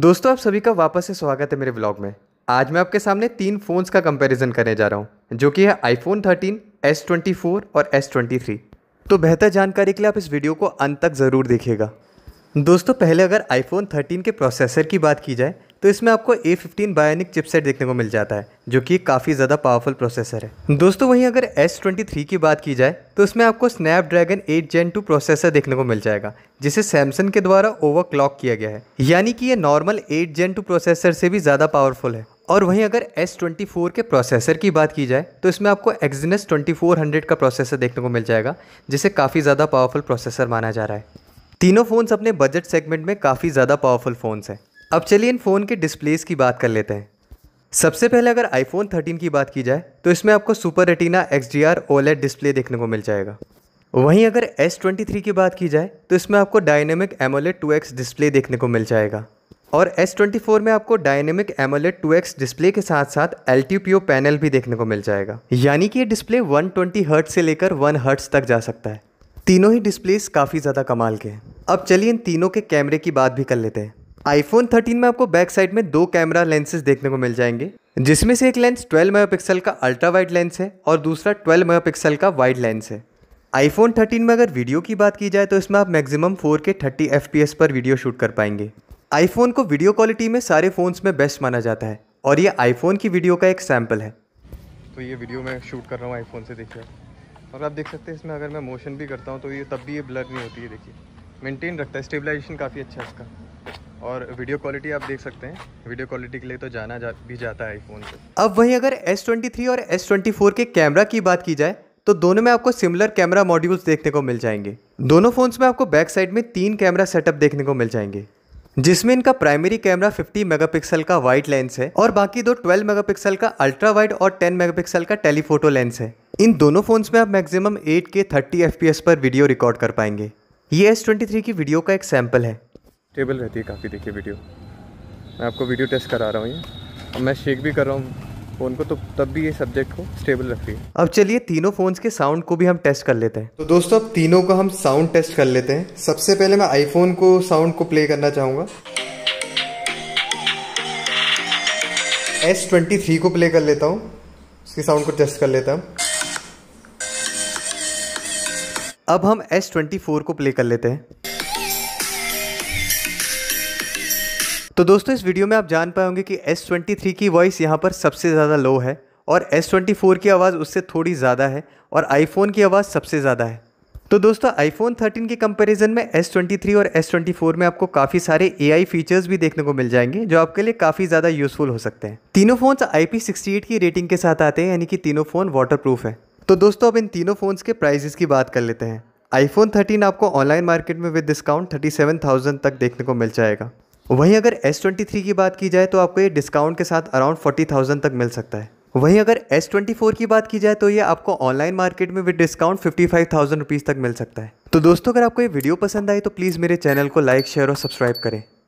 दोस्तों आप सभी का वापस से स्वागत है मेरे ब्लॉग में आज मैं आपके सामने तीन फ़ोन्स का कंपैरिजन करने जा रहा हूँ जो कि है आईफोन 13, S24 और S23। तो बेहतर जानकारी के लिए आप इस वीडियो को अंत तक ज़रूर देखिएगा दोस्तों पहले अगर आईफोन 13 के प्रोसेसर की बात की जाए तो इसमें आपको ए फिफ्टीन बायोनिक चिपसेट देखने को मिल जाता है जो कि काफ़ी ज़्यादा पावरफुल प्रोसेसर है दोस्तों वहीं अगर एस ट्वेंटी थ्री की बात की जाए तो इसमें आपको Snapdragon eight gen two processor देखने को मिल जाएगा जिसे सैमसंग के द्वारा ओवर क्लॉक किया गया है यानी कि ये normal eight gen two processor से भी ज़्यादा पावरफुल है और वहीं अगर S24 के प्रोसेसर की बात की जाए तो इसमें आपको Exynos 2400 का प्रोसेसर देखने को मिल जाएगा जिसे काफ़ी ज़्यादा पावरफुल प्रोसेसर माना जा रहा है तीनों फ़ोन्स अपने बजट सेगमेंट में काफ़ी ज़्यादा पावरफुल फ़ोन्स हैं अब चलिए इन फ़ोन के डिस्प्लेस की बात कर लेते हैं सबसे पहले अगर आईफोन 13 की बात की जाए तो इसमें आपको super retina X D R OLED display देखने को मिल जाएगा वहीं अगर एस ट्वेंटी थ्री की बात की जाए तो इसमें आपको dynamic AMOLED two X display देखने को मिल जाएगा और एस ट्वेंटी फोर में आपको dynamic AMOLED two X display के साथ साथ L T P O panel भी देखने को मिल जाएगा यानी कि ये डिस्प्ले वन ट्वेंटी हर्ट से लेकर वन हर्ट्स तक जा सकता है तीनों ही डिस्प्लेस काफ़ी ज़्यादा कमाल के हैं अब चलिए इन तीनों के कैमरे की बात भी कर लेते हैं आईफोन 13 में आपको बैक साइड में दो कैमरा लेंसेज देखने को मिल जाएंगे जिसमें से एक लेंस 12 मेगापिक्सल का अल्ट्रा वाइड लेंस है और दूसरा 12 मेगापिक्सल का वाइड लेंस है आईफोन 13 में अगर वीडियो की बात की जाए तो इसमें आप मैक्सिमम 4K थर्टी एफ पर वीडियो शूट कर पाएंगे आईफोन को वीडियो क्वालिटी में सारे फ़ोन्स में बेस्ट माना जाता है और ये आईफोन की वीडियो का एक सैम्पल है तो ये वीडियो मैं शूट कर रहा हूँ आईफोन से देखिए और आप देख सकते हैं इसमें अगर मैं मोशन भी करता हूँ तो ये तब भी ये ब्लर नहीं होती है देखिए मेनटेन रखता है स्टेबलाइजेशन काफ़ी अच्छा है इसका और वीडियो क्वालिटी आप देख सकते हैं वीडियो क्वालिटी के लिए तो जाना जा, भी जाता है आईफोन से अब वहीं अगर S23 और S24 के कैमरा की बात की जाए तो दोनों में आपको सिमिलर कैमरा मॉड्यूल्स देखने को मिल जाएंगे दोनों फ़ोन्स में आपको बैक साइड में तीन कैमरा सेटअप देखने को मिल जाएंगे जिसमें इनका प्राइमरी कैमरा 50 मेगापिक्सल का वाइड लेंस है और बाकी दो 12 मेगापिक्सल का अल्ट्रा वाइड और 10 मेगापिक्सल का टेलीफोटो लेंस है इन दोनों फ़ोन्स में आप मैक्सिमम 8K 30 FPS पर वीडियो रिकॉर्ड कर पाएंगे ये S23 की वीडियो का एक सैम्पल है स्टेबल रहती है काफ़ी देखिए वीडियो मैं आपको वीडियो टेस्ट करा रहा हूँ ये और मैं शेक भी कर रहा हूँ फ़ोन को तो तब भी ये सब्जेक्ट को स्टेबल रखती है अब चलिए तीनों फ़ोन्स के साउंड को भी हम टेस्ट कर लेते हैं तो दोस्तों अब तीनों का हम साउंड टेस्ट कर लेते हैं सबसे पहले मैं आईफोन को साउंड को प्ले करना चाहूँगा एस ट्वेंटी को प्ले कर लेता हूँ उसके साउंड को टेस्ट कर लेता हूँ अब हम एस ट्वेंटी को प्ले कर लेते हैं तो दोस्तों इस वीडियो में आप जान पाए होंगे कि S23 की वॉइस यहाँ पर सबसे ज़्यादा लो है और S24 की आवाज़ उससे थोड़ी ज़्यादा है और iPhone की आवाज़ सबसे ज़्यादा है तो दोस्तों iPhone 13 के कंपैरिजन में S23 और S24 में आपको काफ़ी सारे AI फीचर्स भी देखने को मिल जाएंगे जो आपके लिए काफ़ी ज़्यादा यूज़फुल हो सकते हैं तीनों फ़ोन्स IP68 की रेटिंग के साथ आते हैं यानी कि तीनों फ़ोन वाटरप्रूफ है तो दोस्तों अब इन तीनों फ़ोन्स के प्राइजेस की बात कर लेते हैं iPhone 13 आपको ऑनलाइन मार्केट में विद डिस्काउंट 37,000 तक देखने को मिल जाएगा वहीं अगर एस ट्वेंटी थ्री की बात की जाए तो आपको ये डिस्काउंट के साथ अराउंड फोर्टी थाउजेंड तक मिल सकता है वहीं अगर एस ट्वेंटी फोर की बात की जाए तो ये आपको ऑनलाइन मार्केट में with discount fifty five rupees तक मिल सकता है तो दोस्तों अगर आपको ये वीडियो पसंद आई तो प्लीज़ मेरे चैनल को लाइक शेयर और सब्सक्राइब करें